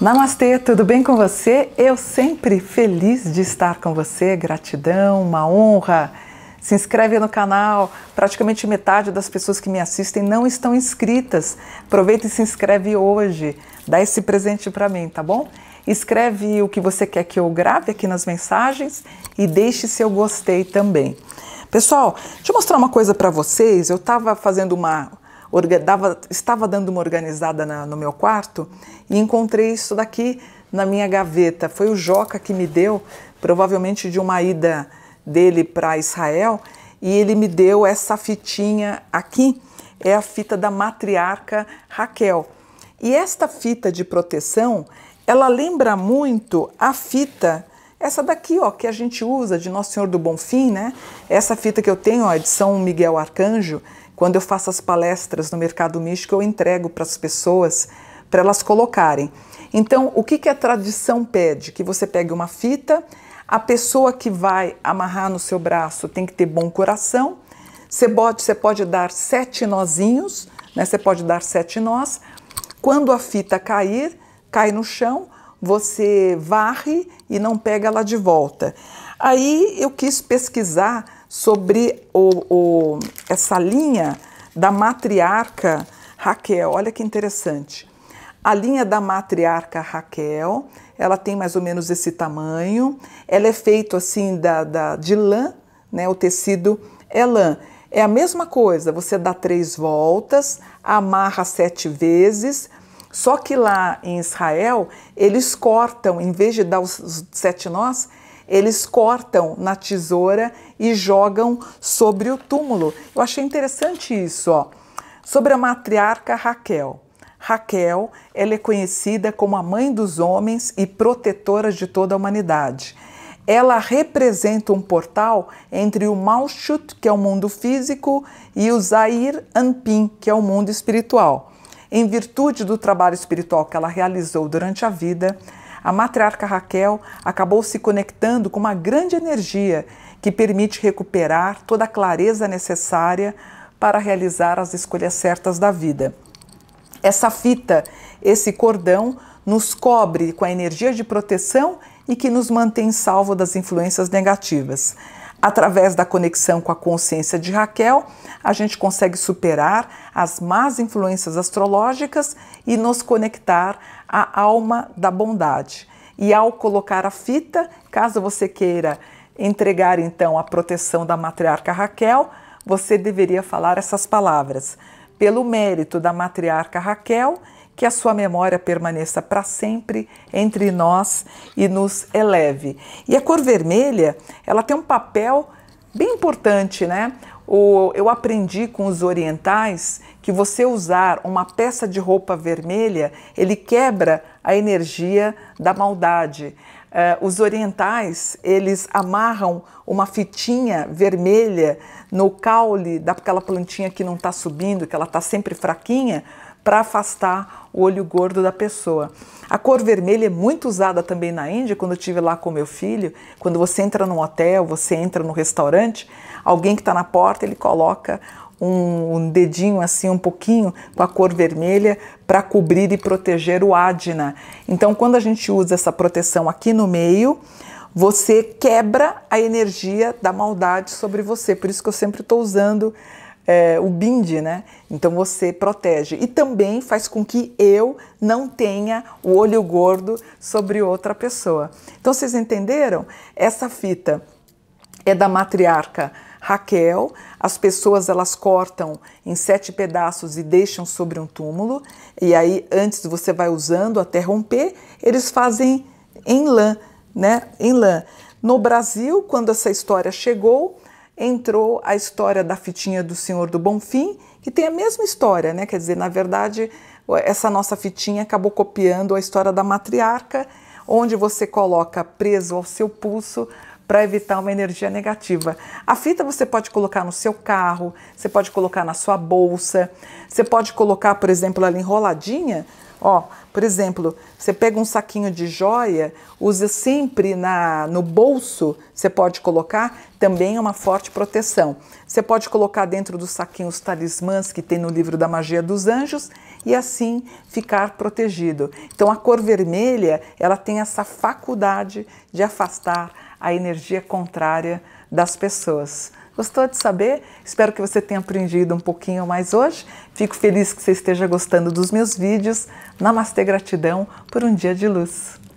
Namastê, tudo bem com você? Eu sempre feliz de estar com você, gratidão, uma honra. Se inscreve no canal, praticamente metade das pessoas que me assistem não estão inscritas. Aproveita e se inscreve hoje, dá esse presente para mim, tá bom? Escreve o que você quer que eu grave aqui nas mensagens e deixe seu gostei também. Pessoal, deixa eu mostrar uma coisa para vocês. Eu estava fazendo uma dava, estava dando uma organizada na, no meu quarto e encontrei isso daqui na minha gaveta. Foi o Joca que me deu, provavelmente de uma ida dele para Israel, e ele me deu essa fitinha aqui, é a fita da matriarca Raquel. E esta fita de proteção, ela lembra muito a fita essa daqui, ó, que a gente usa de Nosso Senhor do Bonfim, né? Essa fita que eu tenho, ó, é de São Miguel Arcanjo, quando eu faço as palestras no mercado místico, eu entrego para as pessoas para elas colocarem. Então, o que, que a tradição pede? Que você pegue uma fita, a pessoa que vai amarrar no seu braço tem que ter bom coração. Você pode, você pode dar sete nozinhos, né? Você pode dar sete nós. Quando a fita cair, cai no chão, você varre e não pega ela de volta. Aí eu quis pesquisar sobre o, o, essa linha da matriarca Raquel. Olha que interessante. A linha da matriarca Raquel, ela tem mais ou menos esse tamanho. Ela é feita assim da, da, de lã, né? O tecido é lã. É a mesma coisa, você dá três voltas, amarra sete vezes, só que lá em Israel, eles cortam, em vez de dar os sete nós, eles cortam na tesoura e jogam sobre o túmulo. Eu achei interessante isso, ó. Sobre a matriarca Raquel. Raquel, ela é conhecida como a mãe dos homens e protetora de toda a humanidade. Ela representa um portal entre o Malchut, que é o mundo físico, e o Zair Anpin, que é o mundo espiritual. Em virtude do trabalho espiritual que ela realizou durante a vida, a matriarca Raquel acabou se conectando com uma grande energia que permite recuperar toda a clareza necessária para realizar as escolhas certas da vida. Essa fita, esse cordão, nos cobre com a energia de proteção e que nos mantém salvo das influências negativas. Através da conexão com a consciência de Raquel, a gente consegue superar as más influências astrológicas e nos conectar à alma da bondade. E ao colocar a fita, caso você queira entregar então a proteção da matriarca Raquel, você deveria falar essas palavras. Pelo mérito da matriarca Raquel que a sua memória permaneça para sempre entre nós e nos eleve. E a cor vermelha, ela tem um papel bem importante, né? O, eu aprendi com os orientais que você usar uma peça de roupa vermelha, ele quebra a energia da maldade. Eh, os orientais, eles amarram uma fitinha vermelha no caule daquela plantinha que não está subindo, que ela está sempre fraquinha, para afastar o olho gordo da pessoa. A cor vermelha é muito usada também na Índia, quando eu estive lá com meu filho, quando você entra num hotel, você entra num restaurante, alguém que está na porta, ele coloca um, um, dedinho assim, um pouquinho, com a cor vermelha, para cobrir e proteger o Adna. Então, quando a gente usa essa proteção aqui no meio, você quebra a energia da maldade sobre você. Por isso que eu sempre estou usando é, o bind, né? Então você protege. E também faz com que eu não tenha o olho gordo sobre outra pessoa. Então vocês entenderam? Essa fita é da matriarca Raquel. As pessoas elas cortam em sete pedaços e deixam sobre um túmulo. E aí antes você vai usando até romper. Eles fazem em lã, né? Em lã. No Brasil, quando essa história chegou, entrou a história da fitinha do Senhor do Bonfim, que tem a mesma história, né? Quer dizer, na verdade, essa nossa fitinha acabou copiando a história da matriarca, onde você coloca preso ao seu pulso para evitar uma energia negativa. A fita você pode colocar no seu carro, você pode colocar na sua bolsa, você pode colocar, por exemplo, ela enroladinha Ó, por exemplo, você pega um saquinho de joia, usa sempre na, no bolso, você pode colocar, também é uma forte proteção. Você pode colocar dentro do saquinho os talismãs que tem no livro da magia dos anjos e assim ficar protegido. Então a cor vermelha, ela tem essa faculdade de afastar a energia contrária das pessoas. Gostou de saber? Espero que você tenha aprendido um pouquinho mais hoje. Fico feliz que você esteja gostando dos meus vídeos. Namastê, gratidão por um dia de luz.